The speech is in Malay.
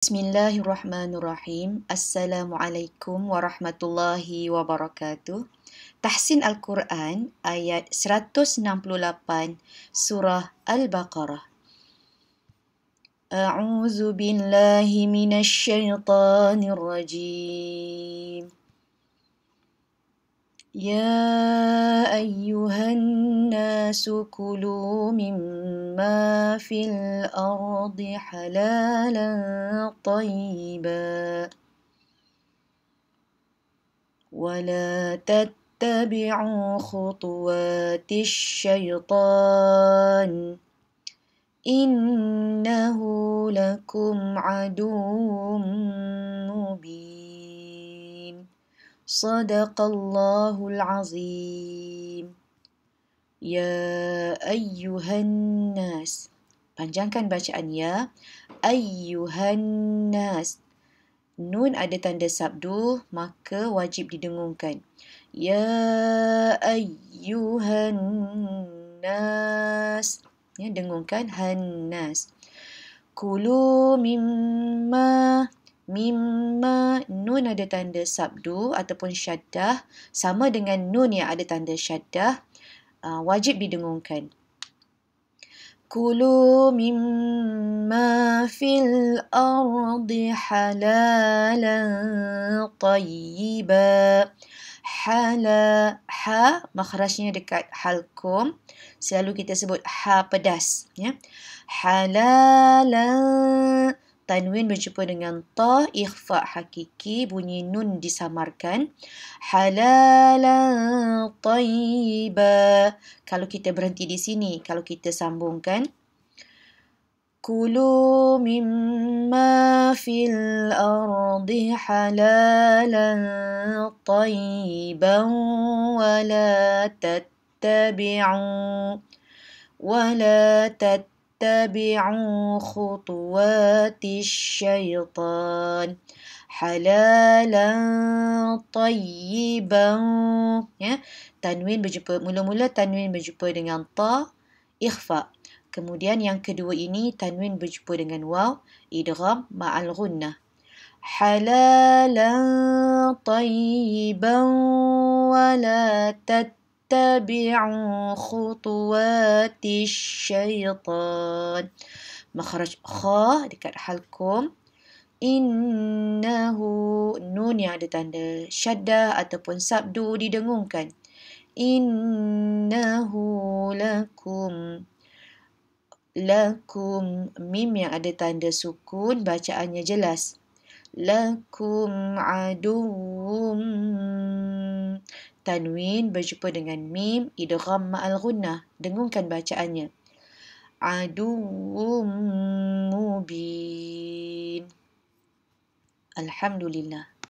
Bismillahirrahmanirrahim. Assalamualaikum warahmatullahi wabarakatuh. Tahsin Al-Quran ayat 168 surah Al-Baqarah. A'udzu billahi minasy syaithanir rajim. Ya ayyuhan الناس كلوا مما في الأرض حلالا طيبا ولا تتبعوا خطوات الشيطان إنه لكم عدو مبين صدق الله العظيم Ya ayyuhannas. Panjangkan bacaan ya. Ayyuhannas. Nun ada tanda sabdu, maka wajib didengungkan. Ya ayyuhannas. Ya, dengungkan hannas. Kulu mimma. Mimma. Nun ada tanda sabdu ataupun syaddah. Sama dengan nun yang ada tanda syaddah uh, wajib didengungkan. Kulu mimma fil ardi halalan tayyiba. Hala, ha, makhrajnya dekat halkum. Selalu kita sebut ha pedas. Ya. Halalan tanwin berjumpa dengan ta ikhfa hakiki bunyi nun disamarkan halalan tayyiba kalau kita berhenti di sini kalau kita sambungkan kulu mimma fil ardi halalan tayyiban wa la tattabi'u wa la tattabi'u اتبعوا خطوات الشيطان حلالا طيبا ya tanwin berjumpa mula-mula tanwin berjumpa dengan ta ikhfa kemudian yang kedua ini tanwin berjumpa dengan waw idgham ma'al ghunnah. halalan tayyiban wa la اتبعوا خطوات الشيطان مخرج خ dekat halkum innahu nun yang ada tanda syaddah ataupun sabdu didengungkan innahu lakum lakum mim yang ada tanda sukun bacaannya jelas lakum aduwwum Tanwin berjumpa dengan mim idgham ma'al gunnah. Dengungkan bacaannya. Aduum mubin. Alhamdulillah.